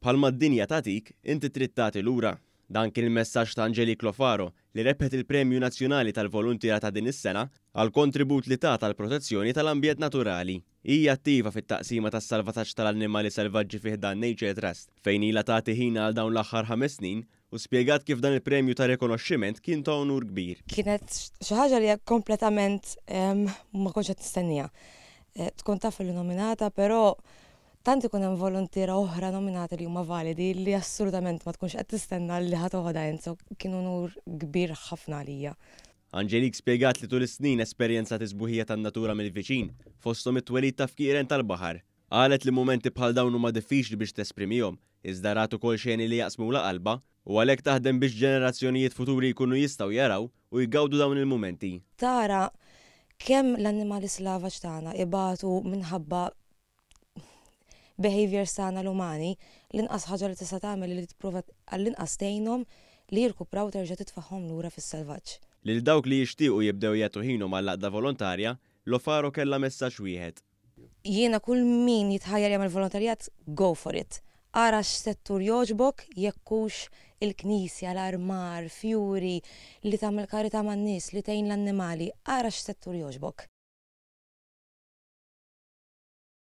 palma d-dinja tatik, inti trid tagħti lura. Dan kien il-messaġġ ta' Angeli Klofaro li rebħet il-Premju Nazzjonali tal voluntira ta' din is-sena għal kontribut li ta' tal-protezzjoni tal-ambjent naturali. Hija attiva fit-taqsima tas-salvataġġ tal-annimali selvaġġi fih dan Nature Trust fejn ilha tagħti ħina għal dawn l-aħħar ħames snin u spjegat kif dan il-premju ta' rekonoxximent kien ta' onur kbir. Kienet xi ħaġa li kompletament ehm, ma konċet qed nistennija. Eh, tkun taf il-nominata, però tant ikun hemm volontiera oħra nominati li huma validi li assolutament ma tkunx qed tistenna li ħatoħda jenzo kienu nur kbir ħafna għalija. Anġelik spiegat li tul is-snin esperjenza tiżbuħija tan-natura mill-viċin fosthom it-twelid ta' fkieren tal-baħar. Qalet li momenti bħal dawn huma diffiċli biex tesprimihom, iżda ratu kol xejn li jaqsmu la qalba u għalhekk taħdem biex ġenerazzjonijiet futuri jkunu jistgħu jaraw u jgawdu dawn il-momenti. Tara kemm l-annimali slavaċ tagħna ibatu minħabba behavior sana l-umani l-inqas ħaġa li tista' tagħmel li tipprova għall-inqas tgħinhom li jirkupraw terġa' titfaħħom lura fis-selvaġġ. Lil dawk li jixtiequ jibdew jagħtu ħinhom għall laqda volontarja, l ofaru kellha messaġġ wieħed. Jiena kull min jitħajjar jagħmel volontarjat, go for it. Ara x'settur settur joġbok jekkux il-knisja, l-armar, fjuri, li tagħmel karita man-nies, li tgħin l-annimali, ara x'settur settur joġbok.